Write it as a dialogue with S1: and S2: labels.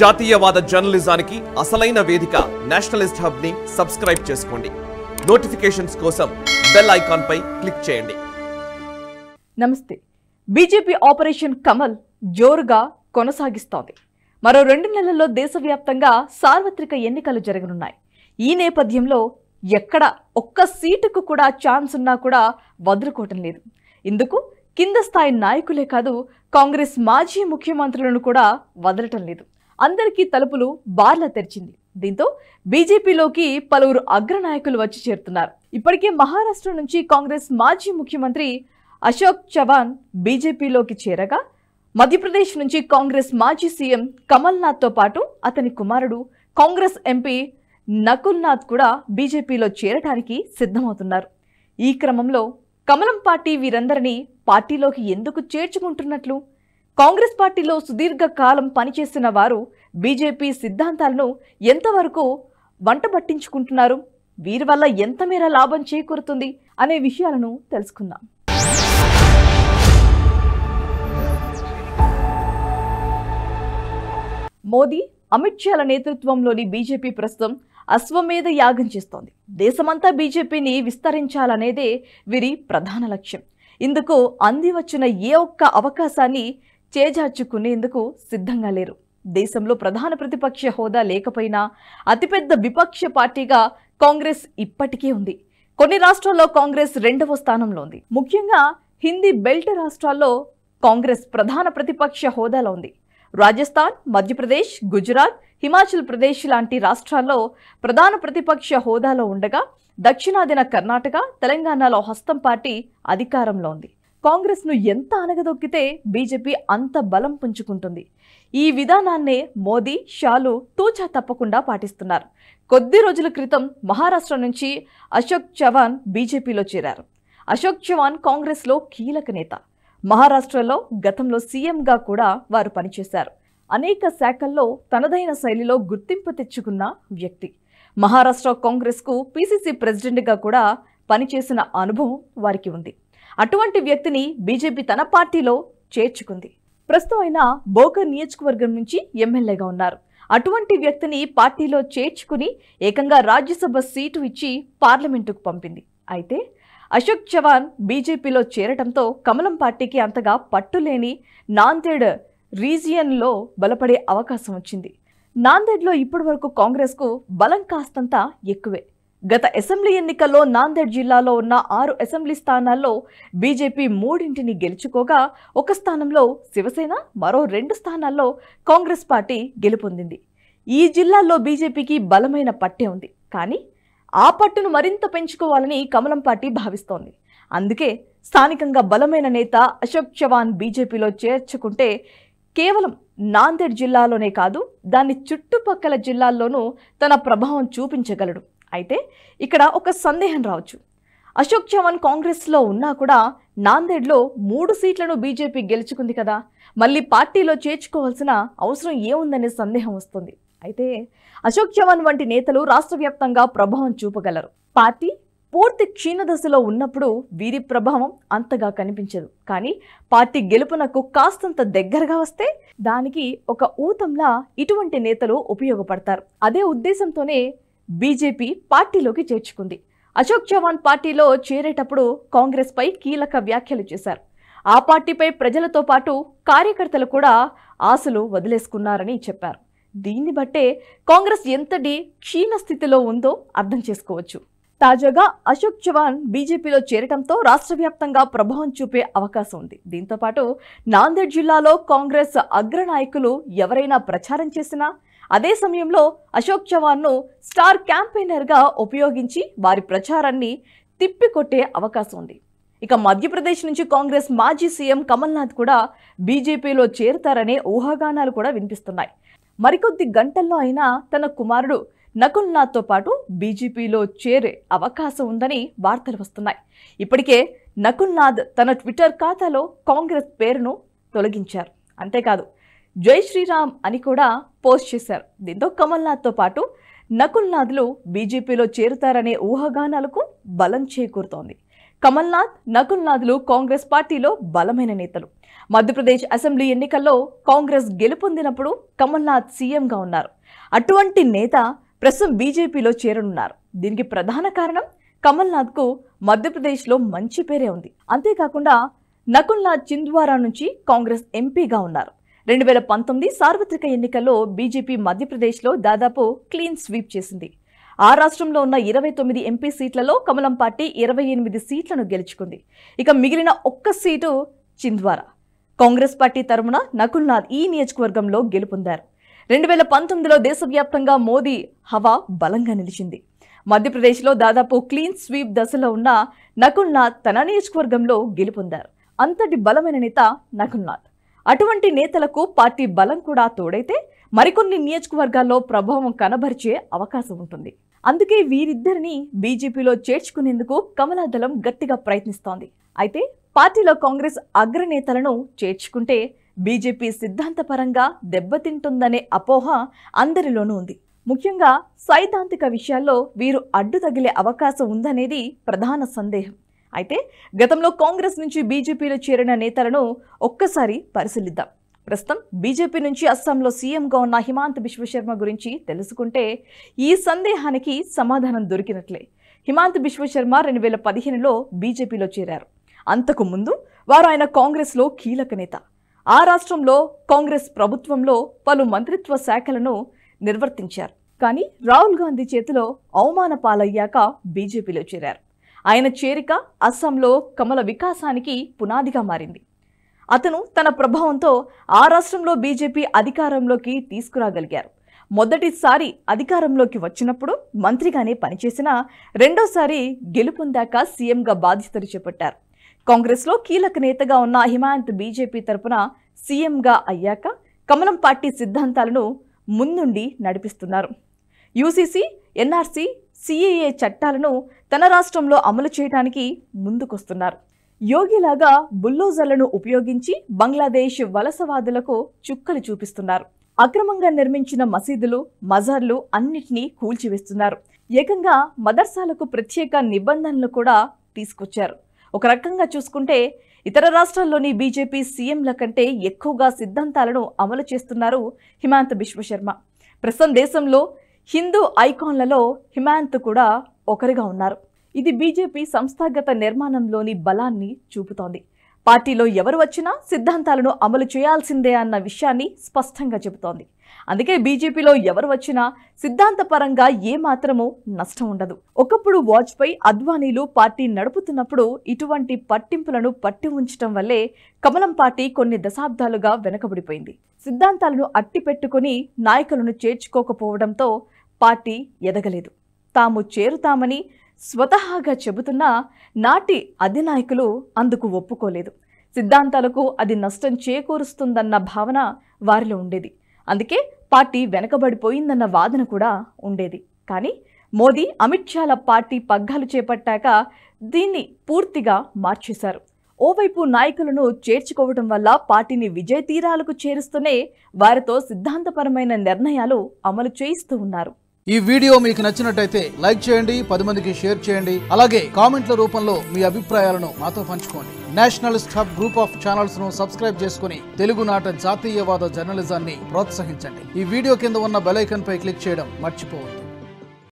S1: జాతీయవాద జర్నలిజానికి అసలైన వేదిక నేషనలిస్ట్ హబ్ ని సబ్స్క్రైబ్ చేసుకోండి నోటిఫికేషన్స్ కోసం బెల్ ఐకాన్ పై క్లిక్ చేయండి నమస్తే బీజేపీ ఆపరేషన్ కమల్ జోరుగా కొనసాగిస్తోంది మరో రెండు నెలల్లో దేశవ్యాప్తంగా సార్వత్రిక ఎన్నికలు జరగనున్నాయి ఈ నేపథ్యంలో ఎక్కడ ఒక్క సీటుకు కూడా ఛాన్స్ ఉన్నా కూడా వదులుకోవటం లేదు ఇందుకు కింద స్థాయి నాయకులే కాదు కాంగ్రెస్ మాజీ ముఖ్యమంత్రులను కూడా వదలటం లేదు అందరికీ తలుపులు బార్ల తెరిచింది దీంతో బీజేపీలోకి పలువురు అగ్రనాయకులు వచ్చి చేరుతున్నారు ఇప్పటికే మహారాష్ట్ర నుంచి కాంగ్రెస్ మాజీ ముఖ్యమంత్రి అశోక్ చవాన్ బీజేపీలోకి చేరగా మధ్యప్రదేశ్ నుంచి కాంగ్రెస్ మాజీ సీఎం కమల్నాథ్తో పాటు అతని కుమారుడు కాంగ్రెస్ ఎంపీ నకుల్నాథ్ కూడా బీజేపీలో చేరడానికి సిద్ధమవుతున్నారు ఈ క్రమంలో కమలం పార్టీ వీరందరినీ పార్టీలోకి ఎందుకు చేర్చుకుంటున్నట్లు కాంగ్రెస్ పార్టీలో సుదీర్ఘ కాలం పనిచేసిన వారు బీజేపీ సిద్ధాంతాలను ఎంతవరకు వంట పట్టించుకుంటున్నారు వీరి వల్ల ఎంతమేర లాభం చేకూరుతుంది అనే విషయాలను తెలుసుకుందాం మోదీ అమిత్ షాల నేతృత్వంలోని బీజేపీ ప్రస్తుతం అశ్వమేధ యాగం చేస్తోంది దేశమంతా బీజేపీని విస్తరించాలనేదే వీరి ప్రధాన లక్ష్యం ఇందుకు అందివచ్చిన ఏ ఒక్క అవకాశాన్ని చేజార్చుకునేందుకు సిద్ధంగా లేరు దేశంలో ప్రధాన ప్రతిపక్ష హోదా లేకపోయినా అతిపెద్ద విపక్ష పార్టీగా కాంగ్రెస్ ఇప్పటికీ ఉంది కొన్ని రాష్ట్రాల్లో కాంగ్రెస్ రెండవ స్థానంలో ఉంది ముఖ్యంగా హిందీ బెల్ట్ రాష్ట్రాల్లో కాంగ్రెస్ ప్రధాన ప్రతిపక్ష హోదాలో ఉంది రాజస్థాన్ మధ్యప్రదేశ్ గుజరాత్ హిమాచల్ ప్రదేశ్ లాంటి రాష్ట్రాల్లో ప్రధాన ప్రతిపక్ష హోదాలో ఉండగా దక్షిణాదిన కర్ణాటక తెలంగాణలో హస్తం పార్టీ అధికారంలో ఉంది కాంగ్రెస్ను ఎంత అనగదొక్కితే బీజేపీ అంత బలం పుంజుకుంటుంది ఈ విధానాన్నే మోదీ షాలు తూచా తప్పకుండా పాటిస్తున్నారు కొద్ది రోజుల క్రితం మహారాష్ట్ర నుంచి అశోక్ చవాన్ బీజేపీలో చేరారు అశోక్ చవాన్ కాంగ్రెస్లో కీలక నేత మహారాష్ట్రలో గతంలో సీఎంగా కూడా వారు పనిచేశారు అనేక శాఖల్లో తనదైన శైలిలో గుర్తింపు తెచ్చుకున్న వ్యక్తి మహారాష్ట్ర కాంగ్రెస్కు పీసీసీ ప్రెసిడెంట్గా కూడా పనిచేసిన అనుభవం వారికి ఉంది అటువంటి వ్యక్తిని బీజేపీ తన పార్టీలో చేర్చుకుంది ప్రస్తుతం ఆయన బోకర్ నియోజకవర్గం నుంచి ఎమ్మెల్యేగా ఉన్నారు అటువంటి వ్యక్తిని పార్టీలో చేర్చుకుని ఏకంగా రాజ్యసభ సీటు ఇచ్చి పార్లమెంటుకు పంపింది అయితే అశోక్ చవాన్ బీజేపీలో చేరడంతో కమలం పార్టీకి అంతగా పట్టులేని నాందేడ్ రీజియన్లో బలపడే అవకాశం వచ్చింది నాందేడ్లో ఇప్పటి వరకు కాంగ్రెస్కు బలం కాస్తంత ఎక్కువే గత అసెంబ్లీ ఎన్నికల్లో నాందేడ్ జిల్లాలో ఉన్న ఆరు అసెంబ్లీ స్థానాల్లో బీజేపీ మూడింటిని గెలుచుకోగా ఒక స్థానంలో శివసేన మరో రెండు స్థానాల్లో కాంగ్రెస్ పార్టీ గెలుపొందింది ఈ జిల్లాల్లో బీజేపీకి బలమైన పట్టే ఉంది కానీ ఆ పట్టును మరింత పెంచుకోవాలని కమలం పార్టీ భావిస్తోంది అందుకే స్థానికంగా బలమైన నేత అశోక్ చవాన్ బీజేపీలో చేర్చుకుంటే కేవలం నాందేడ్ జిల్లాలోనే కాదు దాని చుట్టుపక్కల జిల్లాల్లోనూ తన ప్రభావం చూపించగలడు అయితే ఇక్కడ ఒక సందేహం రావచ్చు అశోక్ చవాన్ కాంగ్రెస్లో ఉన్నా కూడా నాందేడ్లో మూడు సీట్లను బీజేపీ గెలుచుకుంది కదా మళ్ళీ పార్టీలో చేర్చుకోవాల్సిన అవసరం ఏముందనే సందేహం వస్తుంది అయితే అశోక్ చవాన్ వంటి నేతలు రాష్ట్ర వ్యాప్తంగా ప్రభావం చూపగలరు పార్టీ పూర్తి క్షీణదశలో ఉన్నప్పుడు వీరి ప్రభావం అంతగా కనిపించదు కానీ పార్టీ గెలుపునకు కాస్తంత దగ్గరగా వస్తే దానికి ఒక ఊతంలా ఇటువంటి నేతలు ఉపయోగపడతారు అదే ఉద్దేశంతోనే బీజేపీ పార్టీలోకి చేర్చుకుంది అశోక్ చవాన్ పార్టీలో చేరేటప్పుడు కాంగ్రెస్పై కీలక వ్యాఖ్యలు చేశారు ఆ పార్టీపై ప్రజలతో పాటు కార్యకర్తలు కూడా ఆశలు వదిలేసుకున్నారని చెప్పారు దీన్ని బట్టే కాంగ్రెస్ ఎంతటి క్షీణ స్థితిలో ఉందో అర్థం చేసుకోవచ్చు తాజాగా అశోక్ చవాన్ బీజేపీలో చేరటంతో రాష్ట్ర వ్యాప్తంగా ప్రభావం చూపే అవకాశం ఉంది దీంతోపాటు నాందేడ్ జిల్లాలో కాంగ్రెస్ అగ్రనాయకులు ఎవరైనా ప్రచారం చేసినా అదే సమయంలో అశోక్ చవాన్ను స్టార్ క్యాంపెయినర్గా ఉపయోగించి వారి ప్రచారాన్ని తిప్పికొట్టే అవకాశం ఉంది ఇక మధ్యప్రదేశ్ నుంచి కాంగ్రెస్ మాజీ సీఎం కమల్నాథ్ కూడా బీజేపీలో చేరుతారనే ఊహాగానాలు కూడా వినిపిస్తున్నాయి మరికొద్ది గంటల్లో అయినా తన కుమారుడు నాథ్తో పాటు బీజేపీలో చేరే అవకాశం ఉందని వార్తలు వస్తున్నాయి ఇప్పటికే నకుల్నాథ్ తన ట్విట్టర్ ఖాతాలో కాంగ్రెస్ పేరును తొలగించారు అంతేకాదు జై శ్రీరామ్ అని కూడా పోస్ట్ చేశారు దీంతో కమల్నాథ్తో పాటు నకుల్నాథ్లు బీజేపీలో చేరుతారనే ఊహాగానాలకు బలం చేకూరుతోంది కమల్నాథ్ నకుల్నాథ్లు కాంగ్రెస్ పార్టీలో బలమైన నేతలు మధ్యప్రదేశ్ అసెంబ్లీ ఎన్నికల్లో కాంగ్రెస్ గెలుపొందినప్పుడు కమల్నాథ్ సీఎంగా ఉన్నారు అటువంటి నేత ప్రస్తుతం బీజేపీలో చేరనున్నారు దీనికి ప్రధాన కారణం కమల్నాథ్కు మధ్యప్రదేశ్లో మంచి పేరే ఉంది అంతేకాకుండా నకుల్నాథ్ చింద్వారా నుంచి కాంగ్రెస్ ఎంపీగా ఉన్నారు రెండు వేల పంతొమ్మిది సార్వత్రిక ఎన్నికల్లో బీజేపీ మధ్యప్రదేశ్లో దాదాపు క్లీన్ స్వీప్ చేసింది ఆ రాష్ట్రంలో ఉన్న ఇరవై తొమ్మిది ఎంపీ సీట్లలో కమలం పార్టీ ఇరవై ఎనిమిది సీట్లను గెలుచుకుంది ఇక మిగిలిన ఒక్క సీటు చింద్వారా కాంగ్రెస్ పార్టీ తరఫున నకుల్నాథ్ ఈ నియోజకవర్గంలో గెలుపొందారు రెండు వేల పంతొమ్మిదిలో దేశవ్యాప్తంగా మోదీ హవా బలంగా నిలిచింది మధ్యప్రదేశ్లో దాదాపు క్లీన్ స్వీప్ దశలో ఉన్న నకుల్నాథ్ తన నియోజకవర్గంలో గెలుపొందారు అంతటి బలమైన నేత నకుల్నాథ్ అటువంటి నేతలకు పార్టీ బలం కూడా తోడైతే మరికొన్ని నియోజకవర్గాల్లో ప్రభావం కనబరిచే అవకాశం ఉంటుంది అందుకే వీరిద్దరిని బీజేపీలో చేర్చుకునేందుకు కమలాదళం గట్టిగా ప్రయత్నిస్తోంది అయితే పార్టీలో కాంగ్రెస్ అగ్రనేతలను చేర్చుకుంటే బీజేపీ సిద్ధాంతపరంగా దెబ్బతింటుందనే అపోహ అందరిలోనూ ఉంది ముఖ్యంగా సైద్ధాంతిక విషయాల్లో వీరు అడ్డు తగిలే అవకాశం ఉందనేది ప్రధాన సందేహం అయితే గతంలో కాంగ్రెస్ నుంచి బీజేపీలో చేరిన నేతలను ఒక్కసారి పరిశీలిద్దాం ప్రస్తుతం బీజేపీ నుంచి అస్సాంలో సీఎంగా ఉన్న హిమాంత్ బిశ్వశర్మ గురించి తెలుసుకుంటే ఈ సందేహానికి సమాధానం దొరికినట్లే హిమాంత్ బిశ్వశర్మ రెండు వేల పదిహేనులో బీజేపీలో చేరారు అంతకు ముందు వారు ఆయన కాంగ్రెస్లో కీలక నేత ఆ రాష్ట్రంలో కాంగ్రెస్ ప్రభుత్వంలో పలు మంత్రిత్వ శాఖలను నిర్వర్తించారు కానీ రాహుల్ గాంధీ చేతిలో అవమాన పాలయ్యాక బీజేపీలో చేరారు ఆయన చేరిక అస్సాంలో కమల వికాసానికి పునాదిగా మారింది అతను తన ప్రభావంతో ఆ రాష్ట్రంలో బీజేపీ అధికారంలోకి తీసుకురాగలిగారు మొదటిసారి అధికారంలోకి వచ్చినప్పుడు మంత్రిగానే పనిచేసిన రెండోసారి గెలుపొందాక సీఎంగా బాధ్యతలు చేపట్టారు కాంగ్రెస్లో కీలక నేతగా ఉన్న హిమాయంత్ బీజేపీ తరపున సీఎంగా అయ్యాక కమలం పార్టీ సిద్ధాంతాలను ముందుండి నడిపిస్తున్నారు యూసీసీ ఎన్ఆర్సీ సిఏఏ చట్టాలను తన రాష్ట్రంలో అమలు చేయడానికి ముందుకొస్తున్నారు యోగిలాగా బుల్లోజర్లను ఉపయోగించి బంగ్లాదేశ్ వలసవాదులకు చుక్కలు చూపిస్తున్నారు అక్రమంగా నిర్మించిన మసీదులు మజార్లు అన్నిటినీ కూల్చివేస్తున్నారు ఏకంగా మదర్సాలకు ప్రత్యేక నిబంధనలు కూడా తీసుకొచ్చారు ఒక రకంగా చూసుకుంటే ఇతర రాష్ట్రాల్లోని బీజేపీ సీఎంల కంటే ఎక్కువగా సిద్ధాంతాలను అమలు చేస్తున్నారు హిమాంత బిశ్వశర్మ ప్రస్తుతం దేశంలో హిందూ ఐకాన్లలో హిమాంత్ కూడా ఒకరిగా ఉన్నారు ఇది బీజేపీ సంస్థాగత నిర్మాణంలోని బలాన్ని చూపుతోంది పార్టీలో ఎవరు వచ్చినా సిద్ధాంతాలను అమలు చేయాల్సిందే అన్న విషయాన్ని స్పష్టంగా చెబుతోంది అందుకే బీజేపీలో ఎవరు వచ్చినా సిద్ధాంతపరంగా ఏమాత్రమూ నష్టం ఉండదు ఒకప్పుడు వాజ్పేయి అద్వానీలు పార్టీ నడుపుతున్నప్పుడు ఇటువంటి పట్టింపులను పట్టి ఉంచడం వల్లే కమలం పార్టీ కొన్ని దశాబ్దాలుగా వెనకబడిపోయింది సిద్ధాంతాలను అట్టిపెట్టుకుని నాయకులను చేర్చుకోకపోవడంతో పార్టీ ఎదగలేదు తాము చేరుతామని స్వతహాగా చెబుతున్న నాటి అధినాయకులు అందుకు ఒప్పుకోలేదు సిద్ధాంతాలకు అది నష్టం చేకూరుస్తుందన్న భావన వారిలో ఉండేది అందుకే పార్టీ వెనకబడిపోయిందన్న వాదన కూడా ఉండేది కానీ మోదీ అమిత్ షాల పార్టీ పగ్గాలు చేపట్టాక దీన్ని పూర్తిగా మార్చేశారు ఓవైపు నాయకులను చేర్చుకోవటం వల్ల పార్టీని విజయ తీరాలకు చేరుస్తూనే వారితో సిద్ధాంతపరమైన నిర్ణయాలు అమలు చేయిస్తూ ఉన్నారు ఈ వీడియో మీకు నచ్చినట్టయితే లైక్ చేయండి పది మందికి షేర్ చేయండి అలాగే కామెంట్ల రూపంలో మీ అభిప్రాయాలను మాతో పంచుకోండి national stop group of channels ను సబ్స్క్రైబ్ చేసుకుని తెలుగునాట జాతీయవాద జర్నలిజాన్ని ప్రోత్సహించండి ఈ వీడియో కింద ఉన్న బెలైకన్ పై క్లిక్ చేయడం మర్చిపోవద్దు